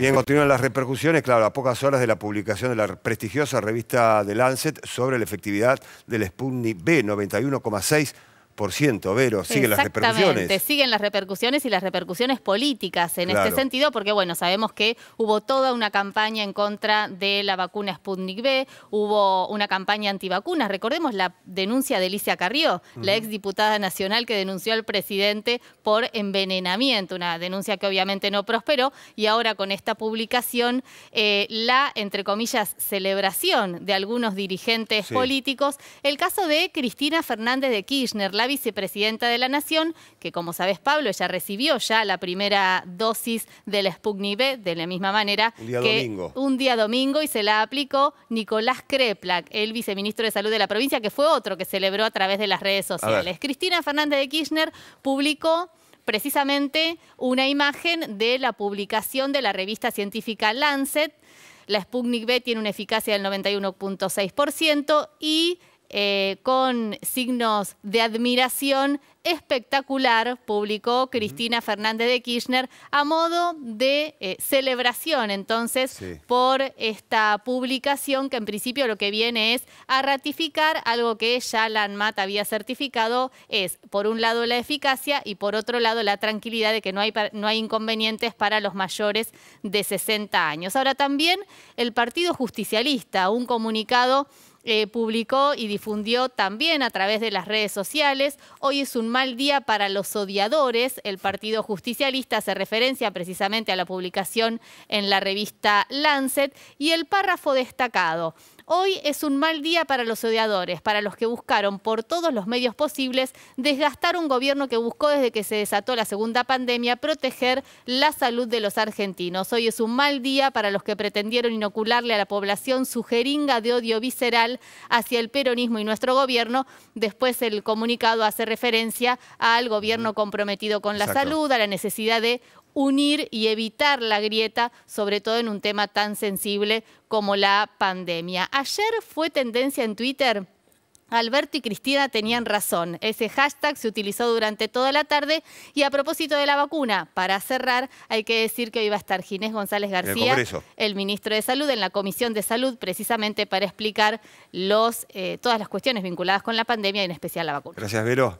Bien, continúan las repercusiones, claro, a pocas horas de la publicación de la prestigiosa revista The Lancet sobre la efectividad del Sputnik B, 91,6 por cierto, Vero, siguen las repercusiones. Exactamente, siguen las repercusiones y las repercusiones políticas en este sentido, porque bueno, sabemos que hubo toda una campaña en contra de la vacuna Sputnik B, hubo una campaña antivacunas, recordemos la denuncia de Alicia Carrió, la exdiputada nacional que denunció al presidente por envenenamiento, una denuncia que obviamente no prosperó, y ahora con esta publicación, eh, la, entre comillas, celebración de algunos dirigentes políticos, el caso de Cristina Fernández de Kirchner, la vicepresidenta de la Nación, que como sabes Pablo, ella recibió ya la primera dosis del Sputnik B, de la misma manera un día que domingo. un día domingo, y se la aplicó Nicolás Kreplak, el viceministro de Salud de la provincia, que fue otro que celebró a través de las redes sociales. Cristina Fernández de Kirchner publicó precisamente una imagen de la publicación de la revista científica Lancet, la Sputnik B tiene una eficacia del 91.6% y eh, con signos de admiración espectacular publicó Cristina Fernández de Kirchner a modo de eh, celebración entonces por esta publicación que en principio lo que viene es a ratificar algo que ya la ANMAT había certificado es por un lado la eficacia y por otro lado la tranquilidad de que no hay, no hay inconvenientes para los mayores de 60 años. Ahora también el Partido Justicialista, un comunicado eh, publicó y difundió también a través de las redes sociales. Hoy es un mal día para los odiadores. El Partido Justicialista se referencia precisamente a la publicación en la revista Lancet y el párrafo destacado. Hoy es un mal día para los odiadores, para los que buscaron por todos los medios posibles desgastar un gobierno que buscó desde que se desató la segunda pandemia proteger la salud de los argentinos. Hoy es un mal día para los que pretendieron inocularle a la población su jeringa de odio visceral hacia el peronismo y nuestro gobierno. Después el comunicado hace referencia al gobierno comprometido con la salud, a la necesidad de unir y evitar la grieta, sobre todo en un tema tan sensible como la pandemia. Ayer fue tendencia en Twitter Alberto y Cristina tenían razón. Ese hashtag se utilizó durante toda la tarde. Y a propósito de la vacuna, para cerrar, hay que decir que hoy va a estar Ginés González García, el, ministro de Salud, en la Comisión de Salud, precisamente para explicar los, eh, todas las cuestiones vinculadas con la pandemia y en especial la vacuna. Gracias, Vero.